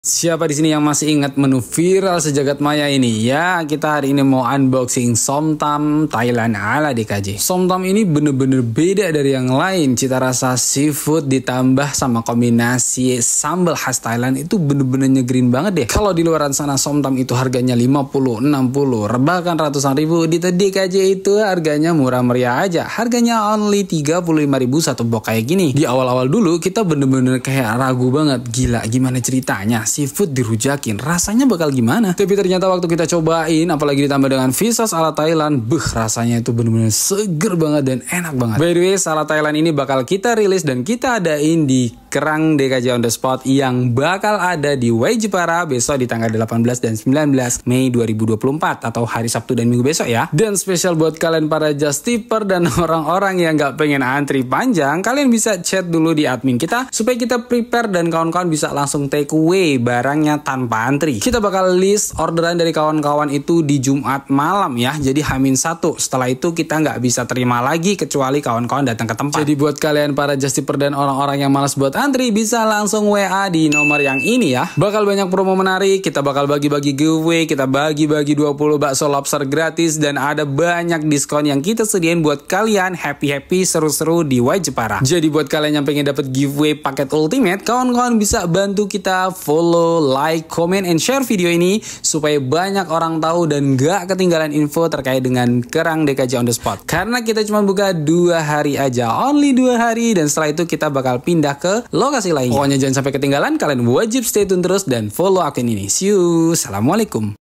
Siapa di sini yang masih ingat menu viral sejagat maya ini? Ya, kita hari ini mau unboxing somtam Thailand ala DKJ. Somtam ini bener-bener beda dari yang lain. Cita rasa seafood ditambah sama kombinasi sambal khas Thailand itu bener-bener nyegerin banget deh. Kalau di luaran sana somtam itu harganya 50, 60, rebahkan ratusan ribu. Di DKJ itu harganya murah meriah aja. Harganya only 35 ribu satu box kayak gini. Di awal-awal dulu kita bener-bener kayak ragu banget. Gila, gimana ceritanya? seafood dirujakin, rasanya bakal gimana? Tapi ternyata waktu kita cobain, apalagi ditambah dengan visas ala Thailand, beh rasanya itu bener-bener seger banget dan enak banget. By the way, salad Thailand ini bakal kita rilis dan kita adain di Kerang DKJ on the Spot yang bakal ada di Wai Jepara besok di tanggal 18 dan 19 Mei 2024 atau hari Sabtu dan Minggu besok ya. Dan spesial buat kalian para just tipper dan orang-orang yang nggak pengen antri panjang, kalian bisa chat dulu di admin kita supaya kita prepare dan kawan-kawan bisa langsung take away barangnya tanpa antri. Kita bakal list orderan dari kawan-kawan itu di Jumat malam ya, jadi Hamin satu. Setelah itu kita nggak bisa terima lagi kecuali kawan-kawan datang ke tempat. Jadi buat kalian para just tipper dan orang-orang yang malas buat antri bisa langsung WA di nomor yang ini ya. Bakal banyak promo menarik, kita bakal bagi-bagi giveaway, kita bagi-bagi 20 bakso lobster gratis dan ada banyak diskon yang kita sediain buat kalian happy-happy seru-seru di Jepara. Jadi buat kalian yang pengen dapat giveaway paket ultimate, kawan-kawan bisa bantu kita follow, like, comment, and share video ini supaya banyak orang tahu dan gak ketinggalan info terkait dengan kerang DKJ on the spot. Karena kita cuma buka dua hari aja, only dua hari dan setelah itu kita bakal pindah ke lokasi lainnya. Pokoknya jangan sampai ketinggalan, kalian wajib stay tune terus dan follow akun ini. See you. Assalamualaikum.